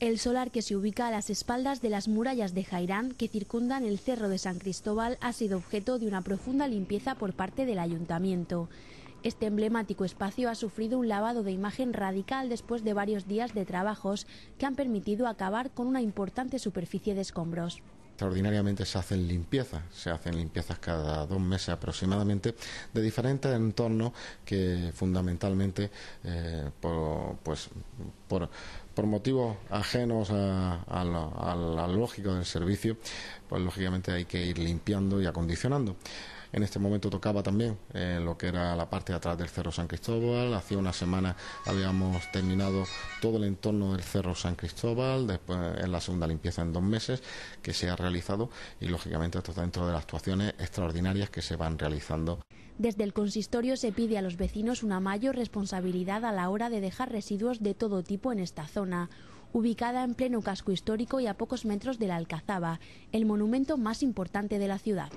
El solar que se ubica a las espaldas de las murallas de Jairán, que circundan el cerro de San Cristóbal, ha sido objeto de una profunda limpieza por parte del ayuntamiento. Este emblemático espacio ha sufrido un lavado de imagen radical después de varios días de trabajos que han permitido acabar con una importante superficie de escombros extraordinariamente se hacen limpiezas, se hacen limpiezas cada dos meses aproximadamente de diferentes entornos que fundamentalmente eh, por, pues, por, motivos ajenos a, lógico del servicio, pues lógicamente hay que ir limpiando y acondicionando en este momento tocaba también eh, lo que era la parte de atrás del Cerro San Cristóbal. Hacía una semana habíamos terminado todo el entorno del Cerro San Cristóbal, después en la segunda limpieza en dos meses que se ha realizado y lógicamente esto está dentro de las actuaciones extraordinarias que se van realizando. Desde el consistorio se pide a los vecinos una mayor responsabilidad a la hora de dejar residuos de todo tipo en esta zona ubicada en pleno casco histórico y a pocos metros de la Alcazaba, el monumento más importante de la ciudad.